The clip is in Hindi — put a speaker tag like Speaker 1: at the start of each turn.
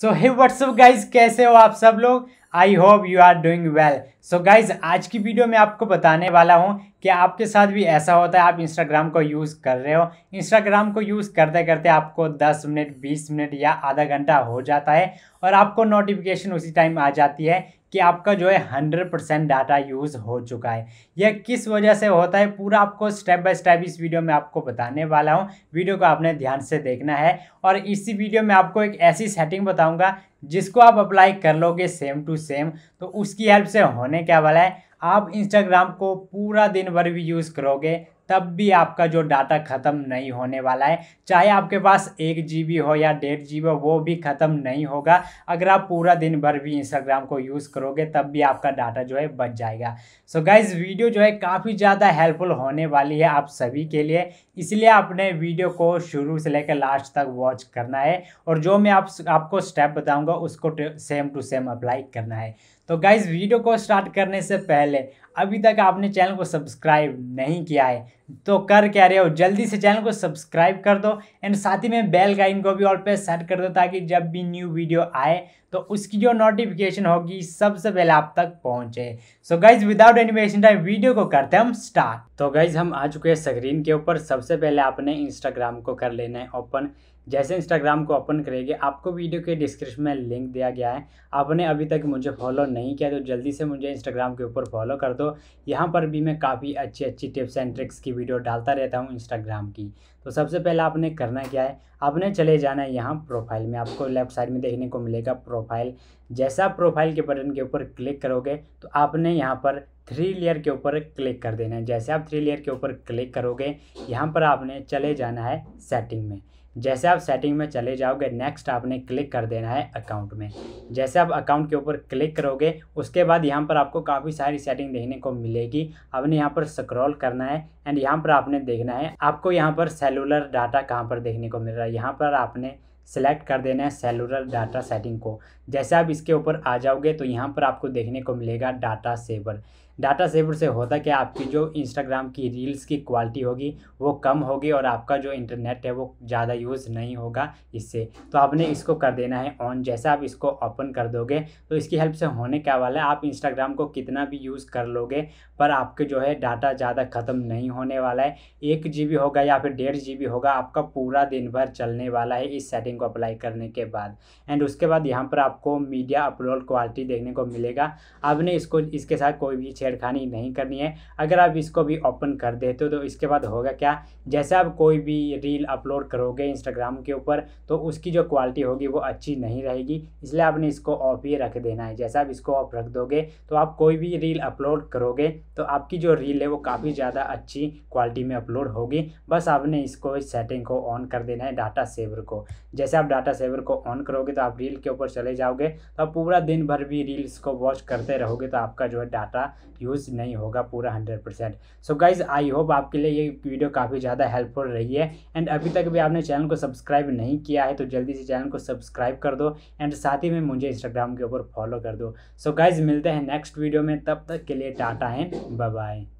Speaker 1: सो हे व्हाट्सअप गाइज कैसे हो आप सब लोग I hope you are doing well so guys आज की वीडियो में आपको बताने वाला हूँ कि आपके साथ भी ऐसा होता है आप इंस्टाग्राम को यूज़ कर रहे हो इंस्टाग्राम को यूज़ करते करते आपको 10 मिनट 20 मिनट या आधा घंटा हो जाता है और आपको नोटिफिकेशन उसी टाइम आ जाती है कि आपका जो है हंड्रेड परसेंट डाटा यूज़ हो चुका है यह किस वजह से होता है पूरा आपको स्टेप बाय स्टेप इस वीडियो में आपको बताने वाला हूँ वीडियो को आपने ध्यान से देखना है और इसी वीडियो में आपको एक ऐसी सेटिंग बताऊँगा जिसको आप अप्लाई कर लोगे सेम टू सेम तो उसकी हेल्प से होने क्या वाला है आप इंस्टाग्राम को पूरा दिन भर भी यूज़ करोगे तब भी आपका जो डाटा ख़त्म नहीं होने वाला है चाहे आपके पास एक जी हो या डेढ़ जी हो वो भी ख़त्म नहीं होगा अगर आप पूरा दिन भर भी इंस्टाग्राम को यूज़ करोगे तब भी आपका डाटा जो है बच जाएगा सो so गाइज वीडियो जो है काफ़ी ज़्यादा हेल्पफुल होने वाली है आप सभी के लिए इसलिए आपने वीडियो को शुरू से लेकर लास्ट तक वॉच करना है और जो मैं आप आपको स्टेप बताऊँगा उसको सेम टू सेम अप्लाई करना है तो गाइज़ वीडियो को स्टार्ट करने से पहले अभी तक आपने चैनल को सब्सक्राइब नहीं किया है तो कर क्या रहे हो जल्दी से चैनल को सब्सक्राइब कर दो एंड साथ ही में बेल का इनको भी ऑल पे सेट कर दो ताकि जब भी न्यू वीडियो आए तो उसकी जो नोटिफिकेशन होगी सबसे पहले आप तक पहुंचे so guys without animation time video को करते हैं हम स्टार्ट तो गाइज हम आ चुके हैं स्क्रीन के ऊपर सबसे पहले आपने इंस्टाग्राम को कर लेना है ओपन जैसे इंस्टाग्राम को ओपन करेंगे आपको वीडियो के डिस्क्रिप्शन में लिंक दिया गया है आपने अभी तक मुझे फॉलो नहीं किया तो जल्दी से मुझे इंस्टाग्राम के ऊपर फॉलो कर दो यहाँ पर भी मैं काफ़ी अच्छी अच्छी टिप्स एंड ट्रिक्स की वीडियो डालता रहता हूँ इंस्टाग्राम की तो सबसे पहले आपने करना क्या है आपने चले जाना है यहाँ प्रोफाइल में आपको लेफ्ट साइड में देखने को मिलेगा प्रोफाइल जैसा प्रोफाइल के बटन के ऊपर क्लिक करोगे तो आपने यहाँ पर थ्री लेयर के ऊपर क्लिक कर देना है जैसे आप थ्री लेयर के ऊपर क्लिक करोगे यहाँ पर आपने चले जाना है सेटिंग में जैसे आप सेटिंग में चले जाओगे नेक्स्ट आपने क्लिक कर देना है अकाउंट में जैसे आप अकाउंट के ऊपर क्लिक करोगे उसके बाद यहाँ पर आपको काफ़ी सारी सेटिंग देखने को मिलेगी आपने यहाँ पर स्क्रॉल करना है एंड यहाँ पर आपने देखना है आपको यहाँ पर सेलुलर डाटा कहाँ पर देखने को मिल रहा है यहाँ पर आपने सेलेक्ट कर देना है सेलुलर डाटा सेटिंग को जैसे आप इसके ऊपर आ जाओगे तो यहाँ पर आपको देखने को मिलेगा डाटा सेवर डाटा सेवर से होता क्या आपकी जो इंस्टाग्राम की रील्स की क्वालिटी होगी वो कम होगी और आपका जो इंटरनेट है वो ज़्यादा यूज़ नहीं होगा इससे तो आपने इसको कर देना है ऑन जैसा आप इसको ओपन कर दोगे तो इसकी हेल्प से होने क्या वाला है आप इंस्टाग्राम को कितना भी यूज़ कर लोगे पर आपके जो है डाटा ज़्यादा ख़त्म नहीं होने वाला है एक जी होगा या फिर डेढ़ जी होगा आपका पूरा दिन भर चलने वाला है इस सेटिंग को अप्लाई करने के बाद एंड उसके बाद यहाँ पर आपको मीडिया अपलोड क्वालिटी देखने को मिलेगा आपने इसको इसके साथ कोई भी छेड़खानी नहीं करनी है अगर आप इसको भी ओपन कर देते हो तो इसके बाद होगा क्या जैसे आप कोई भी रील अपलोड करोगे इंस्टाग्राम के ऊपर तो उसकी जो क्वालिटी होगी वो अच्छी नहीं रहेगी इसलिए आपने इसको ऑफ ही रख देना है जैसे आप इसको ऑफ रख दोगे तो आप कोई भी रील अपलोड करोगे तो आपकी जो रील है वो काफ़ी ज़्यादा अच्छी क्वालिटी में अपलोड होगी बस आपने इसको इस सेटिंग को ऑन कर देना है डाटा सेवर को जैसे आप डाटा सेवर को ऑन करोगे तो आप रील के ऊपर चले जाओगे तो आप पूरा दिन भर भी रील्स को वॉच करते रहोगे तो आपका जो है डाटा यूज़ नहीं होगा पूरा hundred percent so guys I hope आपके लिए ये वीडियो काफ़ी ज़्यादा हेल्पफुल रही है एंड अभी तक भी आपने चैनल को सब्सक्राइब नहीं किया है तो जल्दी से चैनल को सब्सक्राइब कर दो एंड साथ ही में मुझे इंस्टाग्राम के ऊपर फॉलो कर दो सो so गाइज़ मिलते हैं नेक्स्ट वीडियो में तब तक के लिए टाटा एंड बाय